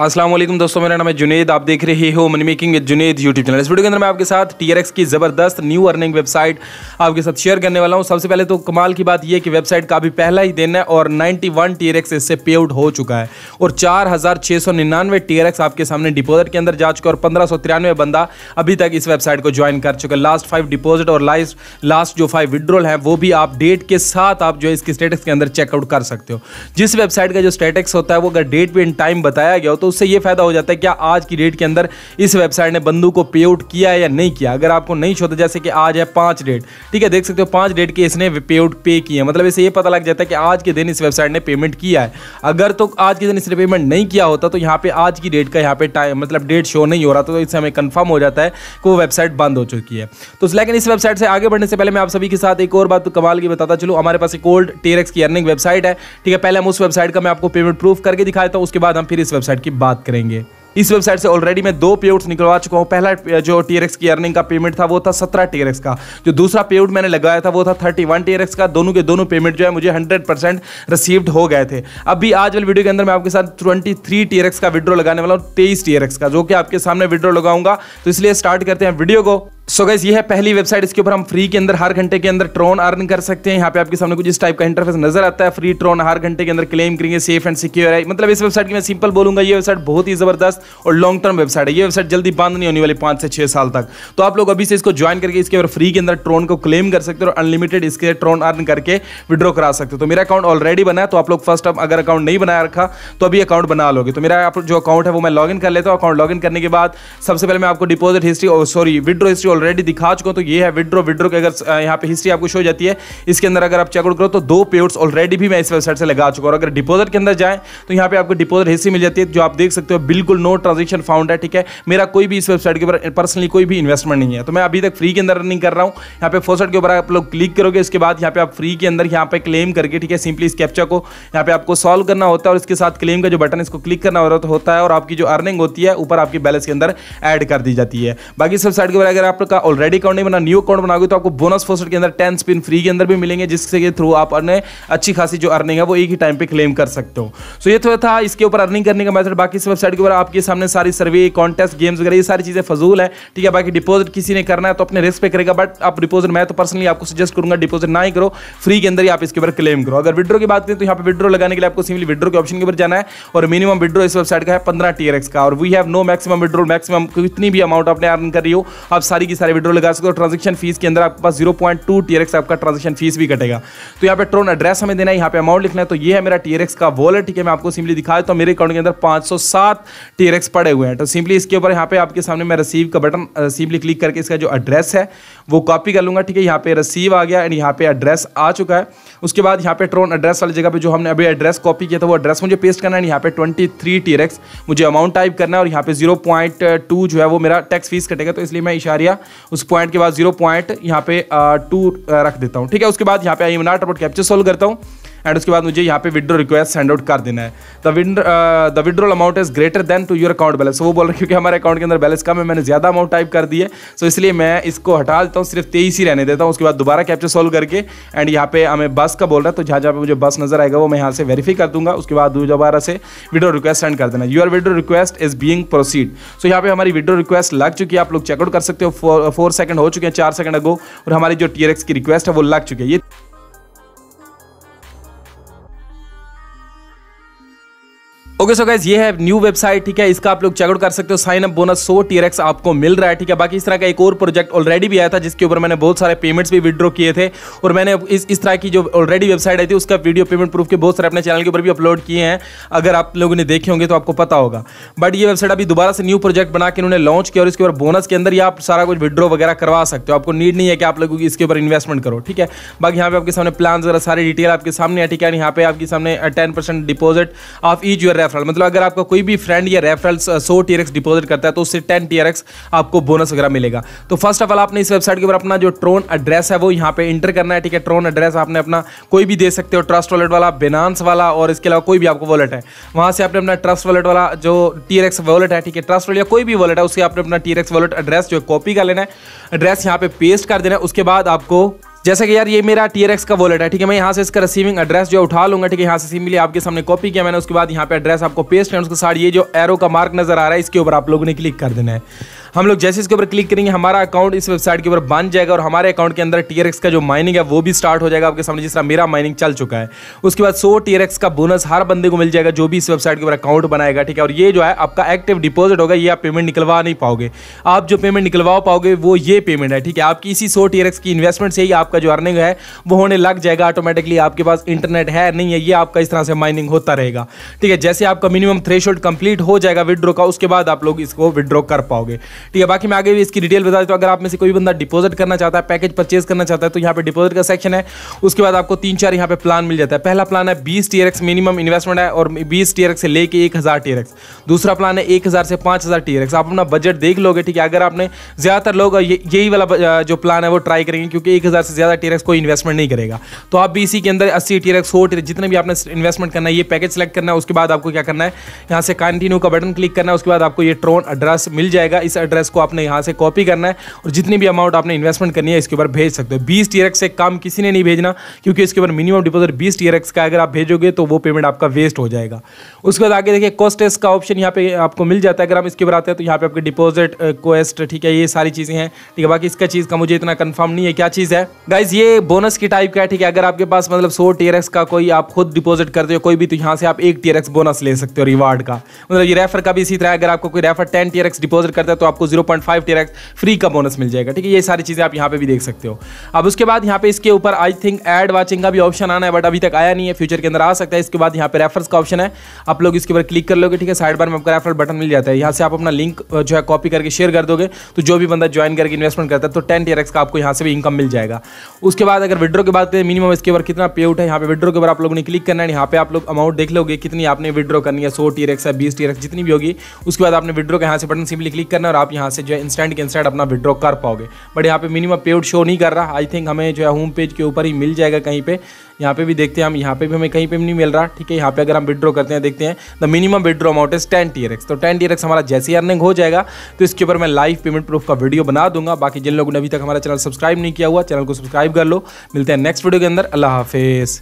असलम दोस्तों मेरा नाम है जुनेद आप देख रहे हो money making with Junaid YouTube channel इस वीडियो के अंदर मैं आपके साथ एक्स की ज़बरदस्त न्यू अर्निंग वेबसाइट आपके साथ शेयर करने वाला हूं सबसे पहले तो कमाल की बात यह कि वेबसाइट का भी पहला ही दिन है और 91 वन इससे पे आउट हो चुका है और चार हज़ार छः सौ निन्यानवे एक्स आपके सामने डिपोजिट के अंदर जा चुका और पंद्रह सौ तिरानवे बंदा अभी तक इस वेबसाइट को ज्वाइन कर चुका है लास्ट फाइव डिपोजिट और लास्ट लास्ट जो फाइव विड्रॉल है वो भी आप डेट के साथ आप जो है इसके स्टेटस के अंदर चेकआउट कर सकते हो जिस वेबसाइट का जो स्टेटस होता है वो अगर डेट इन टाइम बताया गया हो तो उससे ये फायदा हो जाता है क्या आज की डेट के अंदर इस वेबसाइट ने बंदू को पे आउट किया या नहीं किया अगर आपको नहीं छोड़ता जैसे कि आज है पांच डेट ठीक है देख सकते हो पांच डेट के इसने पे आउट पे किया मतलब इसे ये पता लग जाता है कि आज के दिन इस वेबसाइट ने पेमेंट किया है अगर तो आज के दिन इसने पेमेंट नहीं किया होता तो यहाँ पे आज की डेट का यहाँ पे टाइम मतलब डेट शो नहीं हो रहा था तो इससे हमें कंफर्म हो जाता है कि वो वेबसाइट बंद हो चुकी है तो लेकिन इस वेबसाइट से आगे बढ़ने से पहले मैं आप सभी के साथ एक और बात तो कमाल की बताता चलो हमारे पास एक ओल्ड टेरेक्स की अर्निंग वेबसाइट है ठीक है पहले हम उस वेबसाइट का मैं आपको पेमेंट प्रूफ करके दिखाता देता हूँ उसके बाद हम फिर इस वेबसाइट की बात करेंगे इस वेबसाइट से ऑलरेडी मैं दो पेआउट्स निकलवा चुका हूँ पहला जो टीआरएक्स की अर्निंग का पेमेंट था वो था सत्रह टीआरएक्स का जो दूसरा पेआउट मैंने लगाया था वो था थर्टी वन टीआरएक्स का दोनों के दोनों पेमेंट जो है मुझे हंड्रेड परसेंट रिसीव्ड हो गए थे अभी आज वाली वीडियो के अंदर मैं आपके साथ ट्वेंटी थ्री टीआरएक्स का विड्रो लगाने वाला हूँ तेईस टीआरएक्स का जो कि आपके सामने विड्रो लगाऊंगा तो इसलिए स्टार्ट करते हैं वीडियो को सो so गाइज ये है पहली वेबसाइट इसके ऊपर हम फ्री के अंदर हर घंटे के अंदर ट्रोन अर्न कर सकते हैं यहाँ पे आपके सामने कुछ इस टाइप का इंटरफेस नजर आता है फ्री ट्रोन हर घंटे के अंदर क्लेम करेंगे सेफ एंड सिक्योर है मतलब इस वेबसाइट की मैं सिंपल बोलूंगा ये वेबसाइट बहुत ही जबरदस्त और लॉन्ग टर्म वेबसाइट है ये वेबसाइट जल्दी बंद नहीं होने वाली पाँच से छः साल तक तो आप लोग अभी से इसको ज्वाइन करके इसके फ्री के अंदर ट्रोन को क्लेम कर सकते हो और अनलिमिटेड इसके ट्रोन अर्न करके विड्रॉ करा सकते हो तो मेरा अकाउंट ऑलरेडी बना है तो आप लोग फर्स्ट टाइम अगर अकाउंट नहीं बनाया रखा तो अभी अकाउंट बना लोगे तो मेरा आप जो अकाउंट है वो मैं लॉगिन कर लेता हूँ अकाउंट लॉगिन करने के बाद सबसे पहले मैं आपको डिपॉजिट हिस्ट्री और सॉरी विड्रो हिस्ट्री ऑलरेडी दिखा चुका हूँ तो ये है विड्रो विड्रो की अगर यहाँ पे हिस्ट्री आपको शो जाती है इसके अंदर अगर आप चेकआउट करो तो दो पेयर्स ऑलरेडी भी मैं इस वेबसाइट से लगा चुका हूँ और अगर डिपॉजिट के अंदर जाए तो यहाँ पे आपको डिपॉजिट हिस्ट्री मिल जाती है जो आप देख सकते हो बिल्कुल नो नो ट्रांजेक्शन फाउंड है ठीक है मेरा कोई भी इस वेबसाइट के ऊपर पर्सनली कोई भी इन्वेस्टमेंट नहीं है तो मैं अभी तक फ्री के अंदर रनिंग कर रहा हूँ यहाँ पे फोसट के ऊपर आप लोग क्लिक करोगे इसके बाद यहाँ पे आप फ्री के अंदर यहाँ पे क्लेम करके ठीक है सिंपली इस कैप्चा को यहाँ पे आपको सॉल्व करना होता है और इसके साथ क्लेम का जो बटन इसको क्लिक करना होता है और आपकी जो अर्निंग होती है ऊपर आपकी बैलेंस के अंदर एड कर दी जाती है बाकी इस वेबसाइट के ऊपर अगर आप लोग का ऑलरेडी अकाउंट नहीं बना न्यू अकाउंट बनाओगे तो आपको बोनस फोसट के अंदर टेन स्पिन फ्री के अंदर भी मिलेंगे जिसके थ्रू आप अपने अच्छी खासी जो अर्निंग है वो एक ही टाइम पे क्लेम कर सकते हो सो ये थोड़ा तो था इसके ऊपर अर्निंग करने का मैथड बाकी वेबसाइट के ऊपर आपकी आपके सामने सारी सर्वे कॉन्टेस्ट गेम्स वगैरह ये सारी चीज़ें फजूल है ठीक है बाकी डिपोजिट किसी ने करना है तो अपने रिस्क पे करेगा बट आप डिपोजिट मैं तो पर्सनली आपको सजेस्ट करूंगा डिपोजिट ना ही करो फ्री के अंदर ही आप इसके ऊपर क्लेम करो अगर विड्रो की बात करें तो यहाँ पर विड्रो लगाने के लिए आपको सिंपली विड्रो के ऑप्शन के ऊपर जाना है और मिनिमम विड्रो इस वेबसाइट का है पंद्रह टी का और we have no maximum withdraw maximum कितनी भी अमाउंट आपने अर्न कर रही हो आप सारी की सारी विड्रो लगा सकते हो ट्रांजेक्शन फीस के अंदर आपके पास जीरो पॉइंट टू आपका ट्रांजेक्शन फीस भी कटेगा तो यहाँ पर ट्रोन एड्रेस हमें देना है यहाँ पे अमाउंट लिखना है तो ये है मेरा टी का वॉलेट ठीक है मैं आपको सिंपली दिखा देता हूँ मेरे अकाउंट के अंदर पाँच सौ सात टीरेक्स पड़े हुए हैं तो सिंपली इसके ऊपर यहाँ पे आपके सामने मैं रिसीव का बटन सिंपली क्लिक करके इसका जो एड्रेस है वो कॉपी कर लूँगा ठीक है यहाँ पे रिसीव आ गया एंड यहाँ पे एड्रेस आ चुका है उसके बाद यहाँ पे ट्रोन एड्रेस वाली जगह पे जो हमने अभी एड्रेस कॉपी किया था वो एड्रेस मुझे पेस्ट करना है यहाँ पे ट्वेंटी थ्री टीरेक्स मुझे अमाउंट टाइप करना है और यहाँ पे जीरो पॉइंट टू जो है वो मेरा टैक्स फीस कटेगा तो इसलिए मैं इशारिया उस पॉइंट के बाद जीरो पॉइंट यहाँ पे टू रख देता हूँ ठीक है उसके बाद यहाँ पे I am not captcha solve करता हूँ एंड उसके बाद मुझे यहाँ पे विड्रो रिक्वेस्ट सेंड आउट कर देना है the the withdrawal amount is greater than to your account balance वो बोल रहे क्योंकि हमारे अकाउंट के अंदर बैलेंस कम है मैंने ज़्यादा अमाउंट टाइप कर दिए है सो इसलिए मैं इसको हटा देता हूँ सिर्फ तेईस ही रहने देता हूँ उसके बाद दोबारा कैप्चर सोल्व करके एंड यहाँ पे हमें बस का बोल रहा है तो जहाँ जहाँ पे मुझे बस नजर आएगा वो मैं यहाँ से वेरीफाई कर दूंगा उसके बाद दोबारा से विड्रो रिक्वेस्ट सेंड कर देना your withdraw request is being proceed so यहाँ पे हमारी विड्रो रिक्वेस्ट लग चुकी है आप लोग चेकआउट कर सकते हो फोर सेकंड हो चुके हैं चार सेकंड अगो और हमारी जो टीएरएक्स की रिक्वेस्ट है वो लग चुकी है ये ओके सो गाइज ये है न्यू वेबसाइट ठीक है इसका आप लोग चेकआउट कर सकते हो sign up bonus so TRX आपको मिल रहा है ठीक है बाकी इस तरह का एक और प्रोजेक्ट ऑलरेडी भी आया था जिसके ऊपर मैंने बहुत सारे पेमेंट्स भी विड्रॉ किए थे और मैंने इस इस तरह की जो ऑलरेडी वेबसाइट आई थी उसका वीडियो पेमेंट प्रूफ के बहुत सारे अपने चैनल के ऊपर भी अपलोड किए हैं अगर आप लोगों ने देखे होंगे तो आपको पता होगा बट ये वेबसाइट अभी दोबारा से न्यू प्रोजेक्ट बना के उन्होंने लॉन्च किया और इसके ऊपर बोनस के अंदर ही आप सारा कुछ विड्रॉ वगैरह करवा सकते हो आपको नीड नहीं है कि आप लोगों की इसके ऊपर इन्वेस्टमेंट करो ठीक है बाकी यहाँ पे आपके सामने प्लान वगैरह सारी डिटेल आपके सामने है ठीक है यहाँ पे आपके सामने ten percent deposit of each your referral मतलब अगर आपका कोई भी फ्रेंड या रेफरल सौ टी डिपॉजिट करता है तो उससे टेन टी आपको बोनस वगैरह मिलेगा तो फर्स्ट ऑफ ऑल आपने इस वेबसाइट के ऊपर अपना जो ट्रोन एड्रेस है वो यहाँ पे इंटर करना है ठीक है ट्रोन एड्रेस आपने अपना कोई भी दे सकते हो ट्रस्ट वॉलेट वाला बेनास वाला और इसके अलावा कोई भी आपको वॉलेट है वहाँ से आपने अपना ट्रस्ट वॉलेट वाला जो टी वॉलेट है ठीक है ट्रस्ट वॉलेट या कोई भी वॉलेट है उसके आपने अपना टी वॉलेट एड्रेस जो कॉपी कर लेना है एड्रेस यहाँ पे पेस्ट कर देना है उसके बाद आपको जैसे कि यार ये मेरा टी एक्स का वॉलेट है ठीक है मैं यहाँ से इसका रिसीविंग एड्रेस जो उठा लूंगा ठीक है यहाँ से सिमिली आपके सामने कॉपी किया मैंने उसके बाद यहाँ पे एड्रेस आपको पेस्ट है उसके साथ ये जो एरो का मार्क नजर आ रहा है इसके ऊपर आप लोगों ने क्लिक कर देना है हम लोग जैसे इसके ऊपर क्लिक करेंगे हमारा अकाउंट इस वेबसाइट के ऊपर बन जाएगा और हमारे अकाउंट के अंदर टीआरएक्स का जो माइनिंग है वो भी स्टार्ट हो जाएगा आपके सामने जिस तरह मेरा माइनिंग चल चुका है उसके बाद सौ टीआरएक्स का बोनस हर बंदे को मिल जाएगा जो भी इस वेबसाइट के ऊपर अकाउंट बनाएगा ठीक है और ये जो है आपका एक्टिव डिपोजिट होगा ये आप पेमेंट निकलवा नहीं पाओगे आप जो पेमेंट निकलवा पाओगे वो ये पेमेंट है ठीक है आपकी इसी सौ टीआरएक्स की इन्वेस्टमेंट से ही आपका जो अर्निंग है वो होने लग जाएगा ऑटोमेटिकली आपके पास इंटरनेट है नहीं है ये आपका इस तरह से माइनिंग होता रहेगा ठीक है जैसे आपका मिनिमम थ्रेशोल्ड कंप्लीट हो जाएगा विड्रो का उसके बाद आप लोग इसको विदड्रॉ कर पाओगे ठीक है बाकी मैं आगे भी इसकी डिटेल बता देता हूँ अगर आप में से कोई बंदा डिपोजिट करना चाहता है पैकेज परचेज करना चाहता है तो यहाँ पे डिपोजिट का सेक्शन है उसके बाद आपको तीन चार यहाँ पे प्लान मिल जाता है पहला प्लान है बीस टी मिनिमम इन्वेस्टमेंट है और बीस टी से लेके एक हज़ार दूसरा प्लान है एक से पाँच हज़ार आप अपना बजट देख लोगे ठीक है अगर आपने ज़्यादातर लोग यही वाला जो प्लान है वो ट्राई करेंगे क्योंकि एक से ज़्यादा टी कोई इन्वेस्टमेंट नहीं करेगा तो आप भी इसी के अंदर अस्सी टी एक्स सौ टी जितने भी आपने इन्वेस्टमेंट करना है ये पैकेज सेलेक्ट करना है उसके बाद आपको क्या करना है यहाँ से कंटिन्यू का बटन क्लिक करना है उसके बाद आपको ये ट्रोन एड्रेस मिल जाएगा इस एड्रेस को आपने यहाँ से कॉपी करना है और जितनी भी अमाउंट आपने इन्वेस्टमेंट करनी है इसके ऊपर भेज सकते हो बीस टी से कम किसी ने नहीं भेजना क्योंकि इसके ऊपर मिनिमम डिपोजिट बीस टी का अगर आप भेजोगे तो वो पेमेंट आपका वेस्ट हो जाएगा उसके बाद आगे देखिए कोस्टेस का ऑप्शन यहाँ पे आपको मिल जाता है अगर आप इसके ऊपर आते हैं तो यहाँ पे आपके डिपोजिट कोस्ट ठीक है ये सारी चीज़ें हैं ठीक है बाकी इसका चीज़ का मुझे इतना कंफर्म नहीं है क्या चीज़ है गाइज ये बोनस की टाइप का है ठीक है अगर आपके पास मतलब सो टी का कोई आप खुद डिपोजिट करते हो कोई भी तो यहाँ से आप एक टी बोनस ले सकते हो रिवार्ड का मतलब ये रेफर का भी इसी तरह अगर आपको कोई रेफर टेन टी डिपॉजिट करता है तो आप आपको जीरो पॉइंट फ्री का बोनस मिल जाएगा ठीक है ये सारी चीज़ें आप यहाँ पे भी देख सकते हो अब उसके बाद यहाँ पे इसके ऊपर आई थिंक एड वॉचिंग का भी ऑप्शन आना है बट अभी तक आया नहीं है फ्यूचर के अंदर आ सकता है इसके बाद यहाँ पे रेफर्स का ऑप्शन है आप लोग इसके ऊपर क्लिक कर लोगे ठीक है साइड बार में आपका रेफर बटन मिल जाता है यहाँ से आप अपना लिंक जो है कॉपी करके शेयर कर दोगे तो जो भी बंदा ज्वाइन करके इन्वेस्टमेंट करता है तो टेन टी का आपको यहाँ से भी इनकम मिल जाएगा उसके बाद अगर विड्रो की बात करें मिनिमम इसके ऊपर कितना पे आउट है यहाँ पे विड्रो के ऊपर आप लोगों ने क्लिक करना है यहाँ पे आप लोग अमाउंट देख लोगे कितनी आपने विड्रो करनी है सौ टी है बीस टी जितनी भी होगी उसके बाद आपने विड्रो का यहाँ से बटन सिंपली क्लिक करना और आप आप यहाँ से जो है इंस्टेंट के इंस्टेंट अपना विड्रॉ कर पाओगे बट यहाँ पे मिनिमम पेड शो नहीं कर रहा आई थिंक हमें जो है होम पेज के ऊपर ही मिल जाएगा कहीं पे यहाँ पे भी देखते हैं हम यहाँ पे भी हमें कहीं पे नहीं मिल रहा ठीक है यहाँ पे अगर हम विड्रॉ करते हैं देखते हैं the minimum withdraw amount is ten T तो टेन टी हमारा जैसी अर्निंग हो जाएगा तो इसके ऊपर मैं लाइव पेमेंट प्रूफ का वीडियो बना दूंगा बाकी जिन लोगों ने अभी तक हमारा चैनल सब्सक्राइब नहीं किया हुआ चैनल को सब्सक्राइब कर लो मिलते हैं नेक्स्ट वीडियो के अंदर अल्लाह हाफिज़